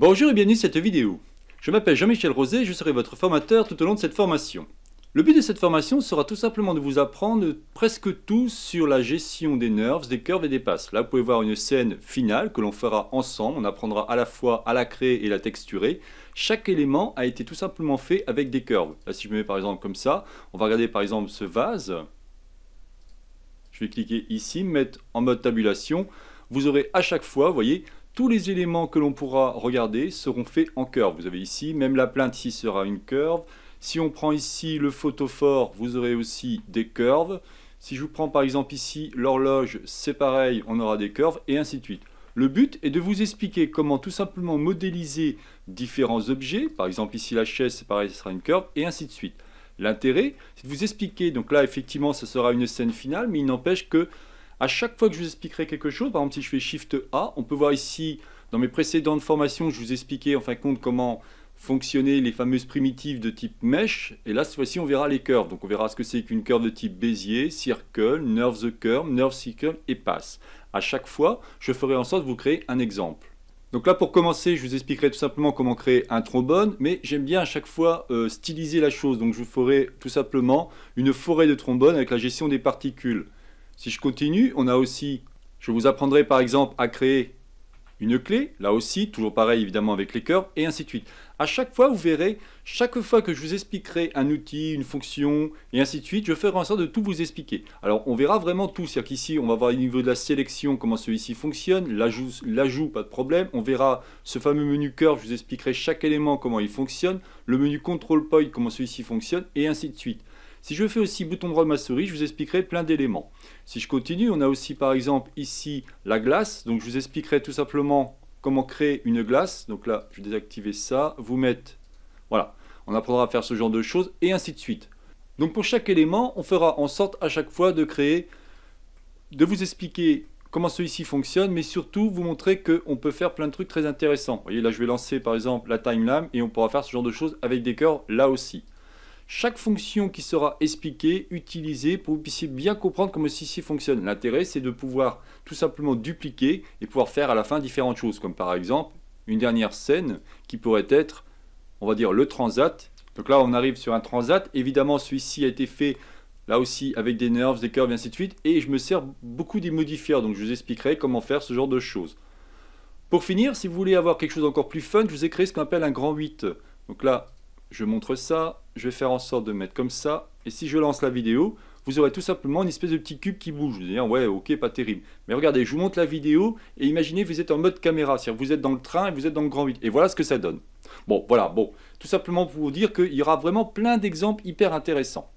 Bonjour et bienvenue dans cette vidéo. Je m'appelle Jean-Michel Rosé, je serai votre formateur tout au long de cette formation. Le but de cette formation sera tout simplement de vous apprendre presque tout sur la gestion des nerfs, des curves et des passes. Là, vous pouvez voir une scène finale que l'on fera ensemble. On apprendra à la fois à la créer et la texturer. Chaque élément a été tout simplement fait avec des curves. si je me mets par exemple comme ça, on va regarder par exemple ce vase. Je vais cliquer ici, mettre en mode tabulation. Vous aurez à chaque fois, vous voyez, tous les éléments que l'on pourra regarder seront faits en curve. Vous avez ici, même la plainte ici sera une curve. Si on prend ici le photophore, vous aurez aussi des curves. Si je vous prends par exemple ici l'horloge, c'est pareil, on aura des curves, et ainsi de suite. Le but est de vous expliquer comment tout simplement modéliser différents objets. Par exemple ici la chaise, c'est pareil, ce sera une curve, et ainsi de suite. L'intérêt, c'est de vous expliquer, donc là effectivement ce sera une scène finale, mais il n'empêche que à chaque fois que je vous expliquerai quelque chose, par exemple si je fais Shift A, on peut voir ici, dans mes précédentes formations, je vous expliquais en fin de compte comment fonctionner les fameuses primitives de type mesh. Et là, cette fois-ci, on verra les curves. Donc, on verra ce que c'est qu'une curve de type Bézier, Circle, Nerve the Curve, Nerve Circle et passe. À chaque fois, je ferai en sorte de vous créer un exemple. Donc là, pour commencer, je vous expliquerai tout simplement comment créer un trombone, mais j'aime bien à chaque fois euh, styliser la chose. Donc, je vous ferai tout simplement une forêt de trombones avec la gestion des particules. Si je continue, on a aussi, je vous apprendrai par exemple à créer une clé, là aussi, toujours pareil évidemment avec les curves, et ainsi de suite. À chaque fois, vous verrez, chaque fois que je vous expliquerai un outil, une fonction, et ainsi de suite, je ferai en sorte de tout vous expliquer. Alors, on verra vraiment tout, c'est-à-dire qu'ici, on va voir au niveau de la sélection, comment celui-ci fonctionne, l'ajout, pas de problème, on verra ce fameux menu cœur, je vous expliquerai chaque élément, comment il fonctionne, le menu control point, comment celui-ci fonctionne, et ainsi de suite. Si je fais aussi bouton droit de ma souris, je vous expliquerai plein d'éléments. Si je continue, on a aussi par exemple ici la glace. Donc je vous expliquerai tout simplement comment créer une glace. Donc là, je vais désactiver ça, vous mettre... Voilà, on apprendra à faire ce genre de choses et ainsi de suite. Donc pour chaque élément, on fera en sorte à chaque fois de créer, de vous expliquer comment celui-ci fonctionne, mais surtout vous montrer qu'on peut faire plein de trucs très intéressants. Vous voyez, là je vais lancer par exemple la timeline et on pourra faire ce genre de choses avec des cœurs là aussi chaque fonction qui sera expliquée, utilisée, pour que vous puissiez bien comprendre comment ceci fonctionne. L'intérêt, c'est de pouvoir tout simplement dupliquer et pouvoir faire à la fin différentes choses, comme par exemple une dernière scène qui pourrait être, on va dire, le transat. Donc là, on arrive sur un transat. Évidemment, celui-ci a été fait là aussi avec des nerfs, des curves, et ainsi de suite. Et je me sers beaucoup des modifiers, donc je vous expliquerai comment faire ce genre de choses. Pour finir, si vous voulez avoir quelque chose d'encore plus fun, je vous ai créé ce qu'on appelle un grand 8. Donc là, je montre ça, je vais faire en sorte de mettre comme ça, et si je lance la vidéo, vous aurez tout simplement une espèce de petit cube qui bouge. Vous allez dire, ouais, ok, pas terrible. Mais regardez, je vous montre la vidéo, et imaginez, vous êtes en mode caméra, c'est-à-dire vous êtes dans le train et vous êtes dans le grand vide. Et voilà ce que ça donne. Bon, voilà, bon. Tout simplement pour vous dire qu'il y aura vraiment plein d'exemples hyper intéressants.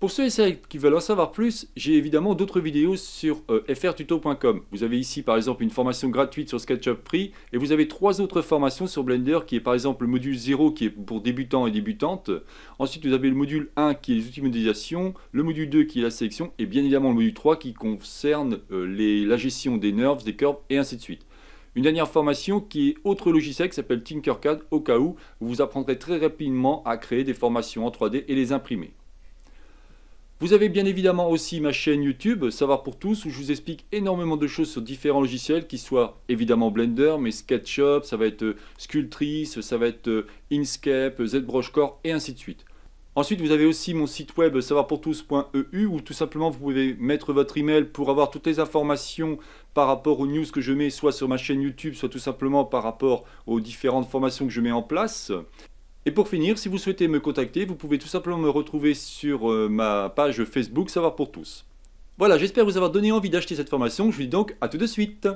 Pour ceux et celles qui veulent en savoir plus, j'ai évidemment d'autres vidéos sur euh, frtuto.com. Vous avez ici par exemple une formation gratuite sur SketchUp Free et vous avez trois autres formations sur Blender qui est par exemple le module 0 qui est pour débutants et débutantes. Ensuite vous avez le module 1 qui est les outils de modélisation, le module 2 qui est la sélection et bien évidemment le module 3 qui concerne euh, la gestion des nerfs, des curves et ainsi de suite. Une dernière formation qui est autre logiciel qui s'appelle Tinkercad au cas où vous apprendrez très rapidement à créer des formations en 3D et les imprimer. Vous avez bien évidemment aussi ma chaîne YouTube, Savoir pour tous, où je vous explique énormément de choses sur différents logiciels, qui soient évidemment Blender, mais SketchUp, ça va être euh, Sculptrice, ça va être euh, Inkscape, ZBrush et ainsi de suite. Ensuite, vous avez aussi mon site web savoir e où tout simplement vous pouvez mettre votre email pour avoir toutes les informations par rapport aux news que je mets soit sur ma chaîne YouTube, soit tout simplement par rapport aux différentes formations que je mets en place. Et pour finir, si vous souhaitez me contacter, vous pouvez tout simplement me retrouver sur euh, ma page Facebook Savoir pour tous. Voilà, j'espère vous avoir donné envie d'acheter cette formation. Je vous dis donc à tout de suite.